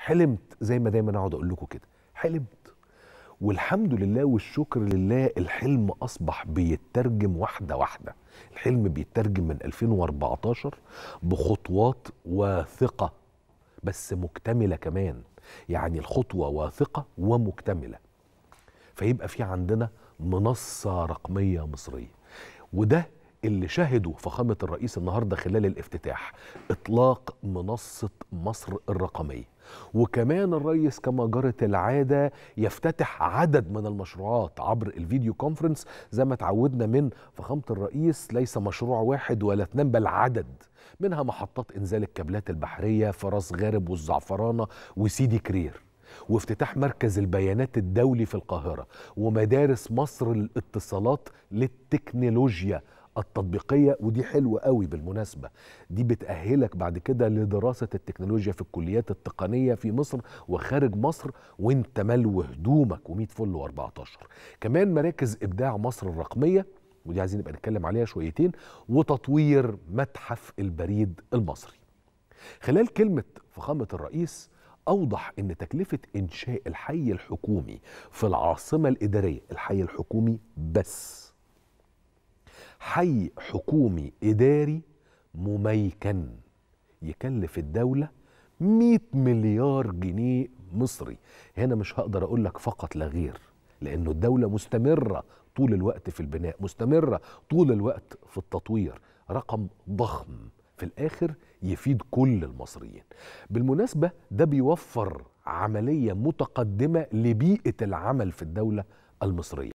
حلمت زي ما دايما اقعد اقول لكم كده حلمت والحمد لله والشكر لله الحلم اصبح بيترجم واحده واحده الحلم بيترجم من 2014 بخطوات واثقه بس مكتمله كمان يعني الخطوه واثقه ومكتمله فيبقى في عندنا منصه رقميه مصريه وده اللي شهدوا فخامة الرئيس النهاردة خلال الافتتاح إطلاق منصة مصر الرقمية وكمان الرئيس كما جرت العادة يفتتح عدد من المشروعات عبر الفيديو كونفرنس زي ما تعودنا من فخامة الرئيس ليس مشروع واحد ولا اتنين بل عدد منها محطات إنزال الكابلات البحرية في غارب والزعفرانة وسيدي كرير وافتتاح مركز البيانات الدولي في القاهرة ومدارس مصر للاتصالات للتكنولوجيا التطبيقيه ودي حلوه قوي بالمناسبه دي بتاهلك بعد كده لدراسه التكنولوجيا في الكليات التقنيه في مصر وخارج مصر وانت ملو هدومك و100 فل و14 كمان مراكز ابداع مصر الرقميه ودي عايزين نبقى نتكلم عليها شويتين وتطوير متحف البريد المصري خلال كلمه فخامه الرئيس أوضح أن تكلفة إنشاء الحي الحكومي في العاصمة الإدارية الحي الحكومي بس حي حكومي إداري مميكن يكلف الدولة 100 مليار جنيه مصري هنا مش هقدر أقول لك فقط لا غير لأنه الدولة مستمرة طول الوقت في البناء مستمرة طول الوقت في التطوير رقم ضخم في الآخر يفيد كل المصريين بالمناسبة ده بيوفر عملية متقدمة لبيئة العمل في الدولة المصرية